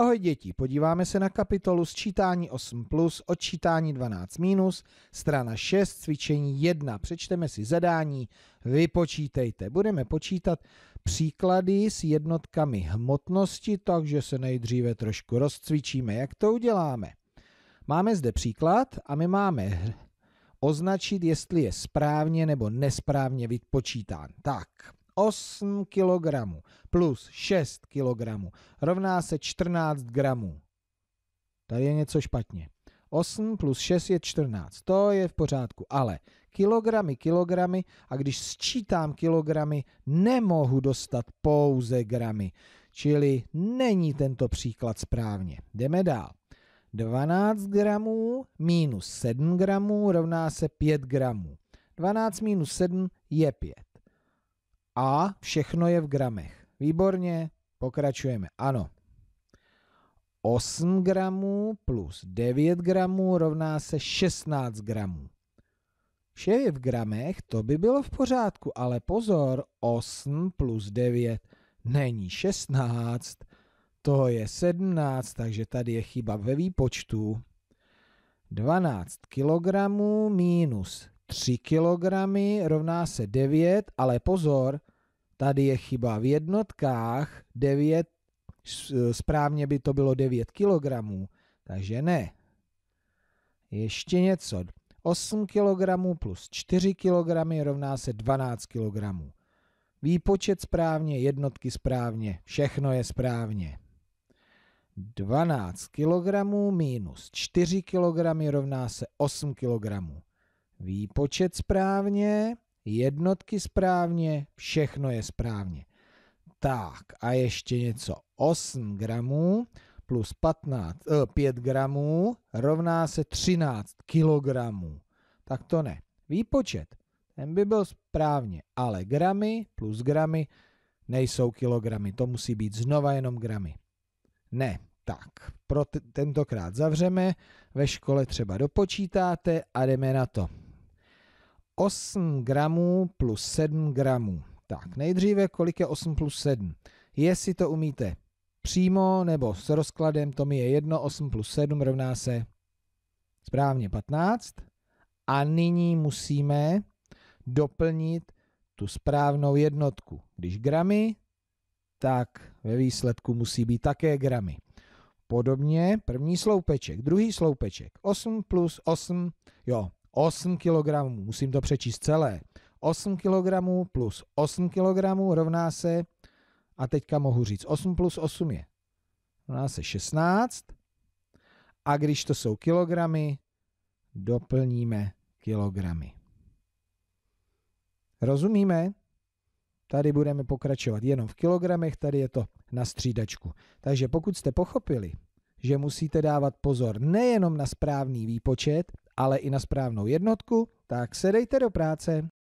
Ahoj děti, podíváme se na kapitolu sčítání 8 plus, odčítání 12 minus, strana 6, cvičení 1. Přečteme si zadání, vypočítejte. Budeme počítat příklady s jednotkami hmotnosti, takže se nejdříve trošku rozcvičíme. Jak to uděláme? Máme zde příklad a my máme označit, jestli je správně nebo nesprávně vypočítán. Tak, 8 kg plus 6 kg rovná se 14 gramů. Tady je něco špatně. 8 plus 6 je 14, to je v pořádku, ale kilogramy, kilogramy a když sčítám kilogramy, nemohu dostat pouze gramy, čili není tento příklad správně. Jdeme dál. 12 gramů minus 7 gramů rovná se 5 gramů. 12 minus 7 je 5. A všechno je v gramech. Výborně, pokračujeme. Ano. 8 gramů plus 9 gramů rovná se 16 gramů. Vše je v gramech, to by bylo v pořádku, ale pozor, 8 plus 9 není 16, to je 17, takže tady je chyba ve výpočtu. 12 kg minus 3 kg rovná se 9, ale pozor, tady je chyba v jednotkách, 9, správně by to bylo 9 kg, takže ne. Ještě něco, 8 kg plus 4 kg rovná se 12 kg. Výpočet správně, jednotky správně, všechno je správně. 12 kg minus 4 kg rovná se 8 kg výpočet správně, jednotky správně, všechno je správně. Tak a ještě něco. 8 gramů plus 15, eh, 5 gramů rovná se 13 kilogramů. Tak to ne. Výpočet, ten by byl správně, ale gramy plus gramy nejsou kilogramy. To musí být znova jenom gramy. Ne, tak, pro tentokrát zavřeme, ve škole třeba dopočítáte a jdeme na to. 8 gramů plus 7 gramů. Tak, nejdříve kolik je 8 plus 7? Jestli to umíte přímo nebo s rozkladem, to mi je jedno, 8 plus 7 rovná se správně 15. A nyní musíme doplnit tu správnou jednotku. Když gramy, tak ve výsledku musí být také gramy. Podobně první sloupeček, druhý sloupeček, 8 plus 8, jo, 8 kg, musím to přečíst celé, 8 kg plus 8 kg rovná se, a teďka mohu říct, 8 plus 8 je, rovná se 16, a když to jsou kilogramy, doplníme kilogramy. Rozumíme? Tady budeme pokračovat jenom v kilogramech, tady je to na střídačku. Takže pokud jste pochopili, že musíte dávat pozor nejenom na správný výpočet, ale i na správnou jednotku, tak se dejte do práce.